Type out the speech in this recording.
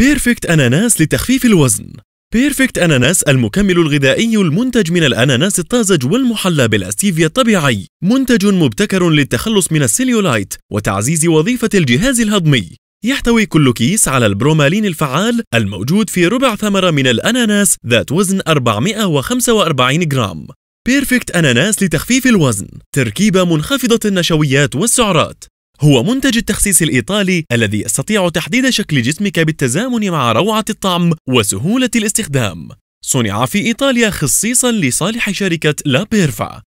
بيرفكت أناناس لتخفيف الوزن بيرفكت أناناس المكمل الغذائي المنتج من الأناناس الطازج والمحلى بالأستيفيا الطبيعي منتج مبتكر للتخلص من السيليولايت وتعزيز وظيفة الجهاز الهضمي يحتوي كل كيس على البرومالين الفعال الموجود في ربع ثمرة من الأناناس ذات وزن 445 جرام بيرفكت أناناس لتخفيف الوزن تركيبة منخفضة النشويات والسعرات هو منتج التخسيس الإيطالي الذي يستطيع تحديد شكل جسمك بالتزامن مع روعة الطعم وسهولة الاستخدام صنع في إيطاليا خصيصا لصالح شركة لا بيرفا